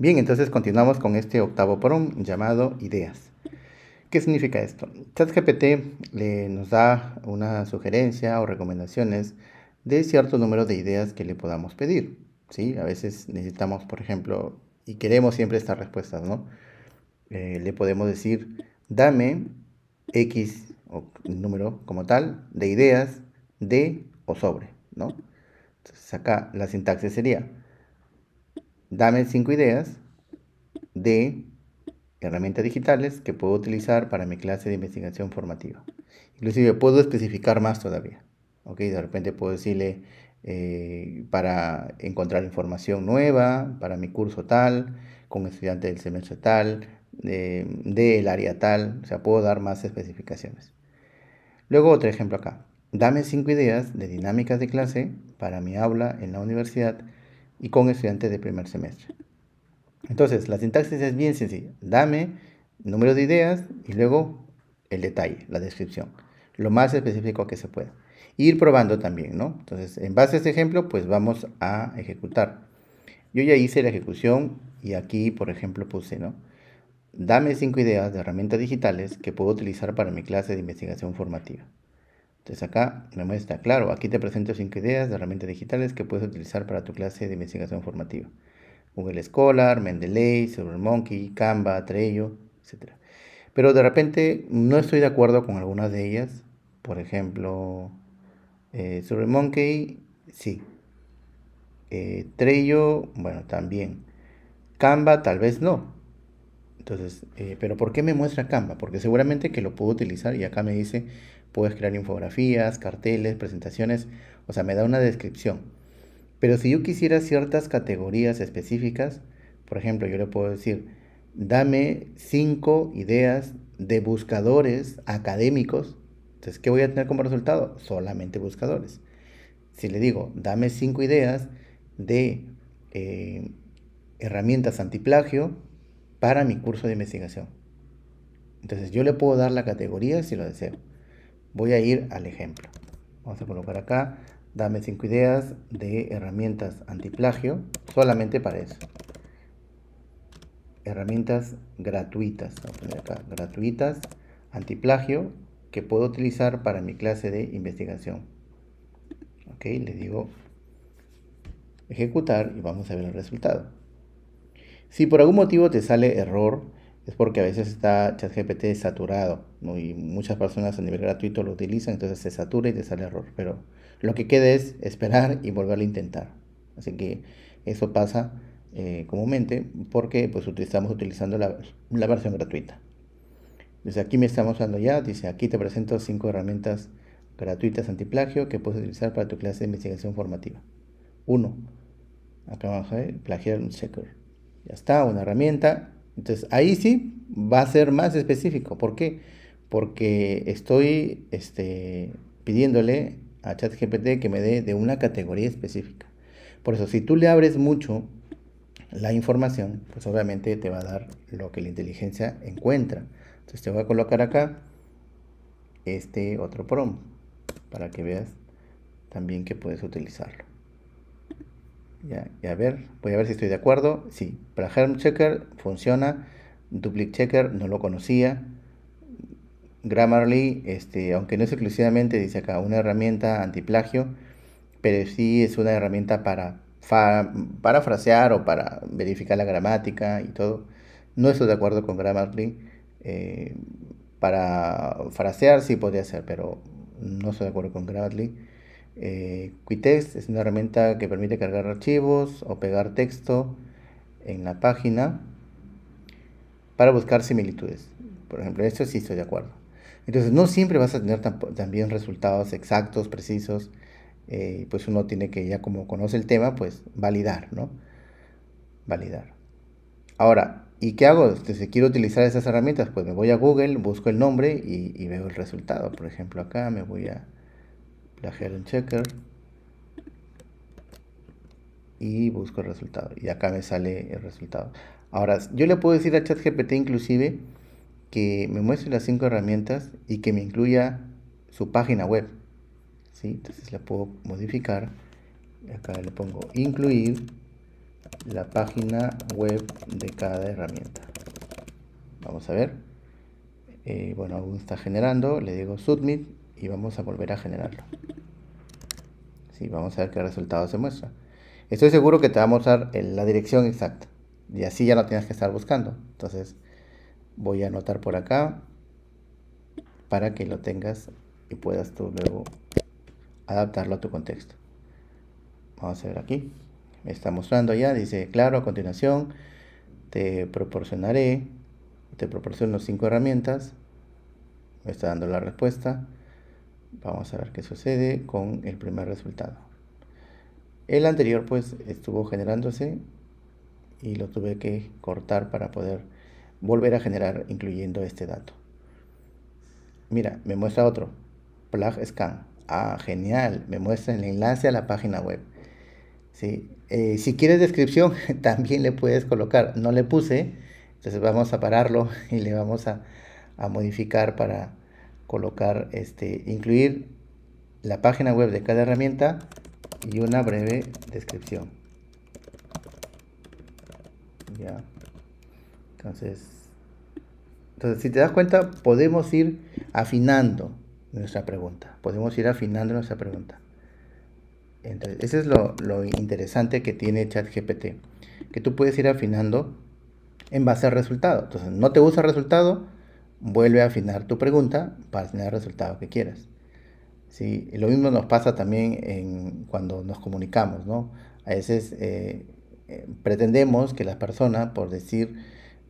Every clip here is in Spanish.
Bien, entonces continuamos con este octavo prompt llamado ideas. ¿Qué significa esto? ChatGPT le nos da una sugerencia o recomendaciones de cierto número de ideas que le podamos pedir. ¿sí? A veces necesitamos, por ejemplo, y queremos siempre estas respuestas, ¿no? Eh, le podemos decir, dame X o número como tal de ideas de o sobre, ¿no? Entonces acá la sintaxis sería, dame cinco ideas de herramientas digitales que puedo utilizar para mi clase de investigación formativa. Inclusive puedo especificar más todavía. De repente puedo decirle eh, para encontrar información nueva, para mi curso tal, con estudiante del semestre tal, del área tal. O sea, puedo dar más especificaciones. Luego otro ejemplo acá. Dame cinco ideas de dinámicas de clase para mi aula en la universidad y con estudiantes de primer semestre. Entonces, la sintaxis es bien sencilla. Dame número de ideas y luego el detalle, la descripción, lo más específico que se pueda. Ir probando también, ¿no? Entonces, en base a este ejemplo, pues vamos a ejecutar. Yo ya hice la ejecución y aquí, por ejemplo, puse, ¿no? Dame cinco ideas de herramientas digitales que puedo utilizar para mi clase de investigación formativa. Entonces acá me muestra, claro, aquí te presento cinco ideas de herramientas digitales que puedes utilizar para tu clase de investigación formativa. Google Scholar, Mendeley, Monkey, Canva, Trello, etc. Pero de repente no estoy de acuerdo con algunas de ellas. Por ejemplo, eh, Monkey, sí. Eh, Trello, bueno, también. Canva, tal vez no. Entonces, eh, pero ¿por qué me muestra Canva? Porque seguramente que lo puedo utilizar y acá me dice puedes crear infografías, carteles, presentaciones, o sea, me da una descripción. Pero si yo quisiera ciertas categorías específicas, por ejemplo, yo le puedo decir, dame cinco ideas de buscadores académicos. Entonces, ¿qué voy a tener como resultado? Solamente buscadores. Si le digo, dame cinco ideas de eh, herramientas antiplagio para mi curso de investigación. Entonces, yo le puedo dar la categoría si lo deseo. Voy a ir al ejemplo. Vamos a colocar acá, dame cinco ideas de herramientas antiplagio, solamente para eso. Herramientas gratuitas, vamos a poner acá, gratuitas, antiplagio, que puedo utilizar para mi clase de investigación. Ok, le digo ejecutar y vamos a ver el resultado. Si por algún motivo te sale error, es porque a veces está ChatGPT saturado y muchas personas a nivel gratuito lo utilizan, entonces se satura y te sale error. Pero lo que queda es esperar y volver a intentar. Así que eso pasa eh, comúnmente porque pues estamos utilizando la, versión gratuita. Desde aquí me está mostrando ya, dice aquí te presento cinco herramientas gratuitas antiplagio que puedes utilizar para tu clase de investigación formativa. Uno, Acá vamos a ver, plagiar un checker. Ya está, una herramienta entonces ahí sí va a ser más específico. ¿Por qué? Porque estoy este, pidiéndole a ChatGPT que me dé de una categoría específica. Por eso, si tú le abres mucho la información, pues obviamente te va a dar lo que la inteligencia encuentra. Entonces te voy a colocar acá este otro promo, para que veas también que puedes utilizarlo a ver, voy a ver si estoy de acuerdo. Sí, para Checker funciona. Duplic Checker no lo conocía. Grammarly, este, aunque no es exclusivamente, dice acá, una herramienta antiplagio, pero sí es una herramienta para, frasear o para verificar la gramática y todo. No estoy de acuerdo con Grammarly. Eh, para frasear sí podría ser, pero no estoy de acuerdo con Grammarly. Eh, Quitext es una herramienta que permite cargar archivos o pegar texto en la página para buscar similitudes. Por ejemplo, esto sí estoy de acuerdo. Entonces, no siempre vas a tener también resultados exactos, precisos. Eh, pues uno tiene que, ya como conoce el tema, pues validar, ¿no? Validar. Ahora, ¿y qué hago? Este, si quiero utilizar esas herramientas, pues me voy a Google, busco el nombre y veo el resultado. Por ejemplo, acá me voy a la checker y busco el resultado. Y acá me sale el resultado. Ahora, yo le puedo decir a ChatGPT inclusive que me muestre las cinco herramientas y que me incluya su página web. ¿sí? Entonces la puedo modificar. Acá le pongo incluir la página web de cada herramienta. Vamos a ver. Eh, bueno, aún está generando. Le digo submit y vamos a volver a generarlo y Vamos a ver qué resultado se muestra. Estoy seguro que te va a mostrar la dirección exacta. Y así ya no tienes que estar buscando. Entonces voy a anotar por acá para que lo tengas y puedas tú luego adaptarlo a tu contexto. Vamos a ver aquí. Me está mostrando ya. Dice, claro, a continuación te proporcionaré, te proporciono cinco herramientas. Me está dando la respuesta. Vamos a ver qué sucede con el primer resultado. El anterior pues estuvo generándose y lo tuve que cortar para poder volver a generar incluyendo este dato. Mira, me muestra otro, plug scan. Ah, genial, me muestra el enlace a la página web. Sí. Eh, si quieres descripción, también le puedes colocar. No le puse, entonces vamos a pararlo y le vamos a modificar para colocar, este, incluir la página web de cada herramienta y una breve descripción. Entonces, entonces, si te das cuenta, podemos ir afinando nuestra pregunta. Podemos ir afinando nuestra pregunta. Entonces, eso es lo, lo interesante que tiene ChatGPT. Que tú puedes ir afinando en base al resultado. Entonces, no te gusta el resultado, vuelve a afinar tu pregunta para tener el resultado que quieras. ¿sí? lo mismo nos pasa también en, cuando nos comunicamos. ¿no? A veces eh, eh, pretendemos que la persona, por decir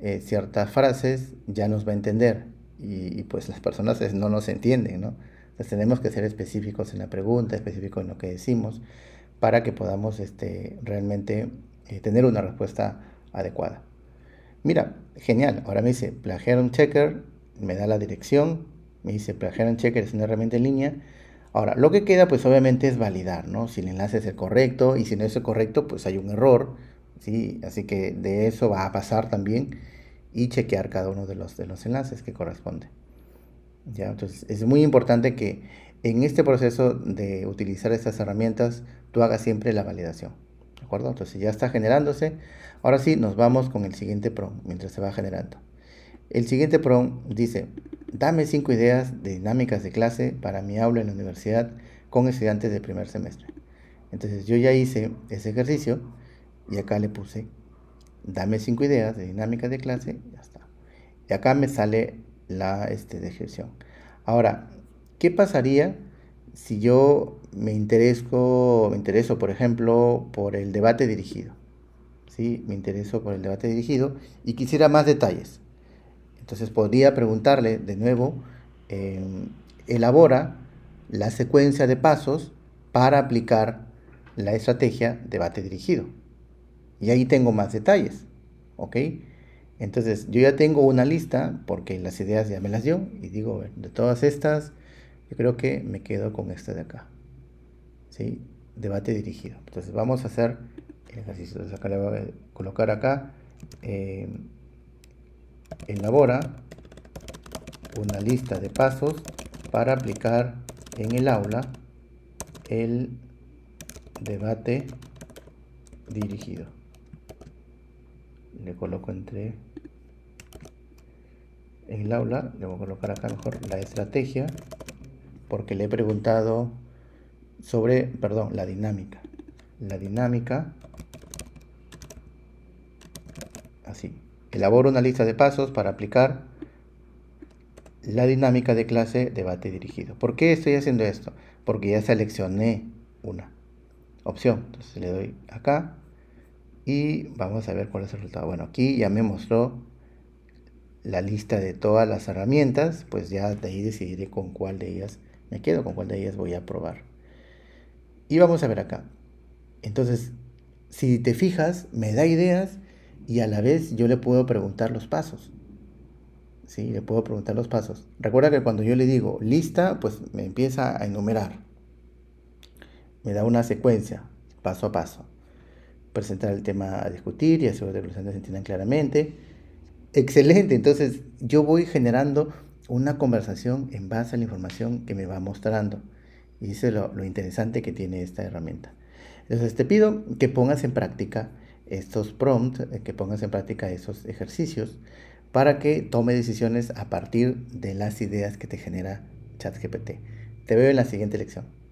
eh, ciertas frases, ya nos va a entender. Y, pues las personas no nos entienden. ¿no? Entonces tenemos que ser específicos en la pregunta, específicos en lo que decimos, para que podamos este, realmente tener una respuesta adecuada. Mira, genial. Ahora me dice, plagiar un checker me da la dirección, me dice en Checker es una herramienta en línea. Ahora, lo que queda pues obviamente es validar, ¿no? Si el enlace es el correcto y si no es el correcto pues hay un error, ¿sí? Así que de eso va a pasar también y chequear cada uno de los, de los enlaces que corresponde. ¿Ya? Entonces es muy importante que en este proceso de utilizar estas herramientas tú hagas siempre la validación. ¿De acuerdo? Entonces ya está generándose. Ahora sí, nos vamos con el siguiente pro, mientras se va generando. El siguiente prompt dice, dame cinco ideas de dinámicas de clase para mi aula en la universidad con estudiantes de primer semestre. Entonces yo ya hice ese ejercicio y acá le puse, dame cinco ideas de dinámicas de clase, ya está. Y acá me sale la este, descripción. Ahora, ¿qué pasaría si yo me me intereso, por ejemplo, por el debate dirigido? ¿Sí? Me intereso por el debate dirigido y quisiera más detalles. Entonces podría preguntarle de nuevo, em, elabora la secuencia de pasos para aplicar la estrategia debate dirigido. Y ahí tengo más detalles, ¿ok? Entonces yo ya tengo una lista porque las ideas ya me las dio y digo, de todas estas, yo creo que me quedo con esta de acá, ¿sí? Debate dirigido. Entonces vamos a hacer el ejercicio. acá le voy a colocar acá. Em, Elabora una lista de pasos para aplicar en el aula el debate dirigido. Le coloco entre en el aula, le voy a colocar acá mejor la estrategia, porque le he preguntado sobre, perdón, la dinámica. La dinámica, así elaboro una lista de pasos para aplicar la dinámica de clase debate dirigido. ¿Por qué estoy haciendo esto? Porque ya seleccioné una opción. Entonces le doy acá y vamos a ver cuál es el resultado. Bueno, aquí ya me mostró la lista de todas las herramientas, pues ya de ahí decidiré con cuál de ellas me quedo, con cuál de ellas voy a probar. Y vamos a ver acá. Entonces, si te fijas, me da ideas y a la vez yo le puedo preguntar los pasos. Sí, le puedo preguntar los pasos. Recuerda que cuando yo le digo lista, pues me empieza a enumerar. Me da una secuencia, paso a paso. Presentar el tema a discutir y asegurar que los estudiantes entiendan claramente. Excelente, entonces yo voy generando una conversación en base a la información que me va mostrando. Y eso es lo, lo interesante que tiene esta herramienta. Entonces te pido que pongas en práctica estos prompts, eh, que pongas en práctica esos ejercicios para que tome decisiones a partir de las ideas que te genera ChatGPT. Te veo en la siguiente lección.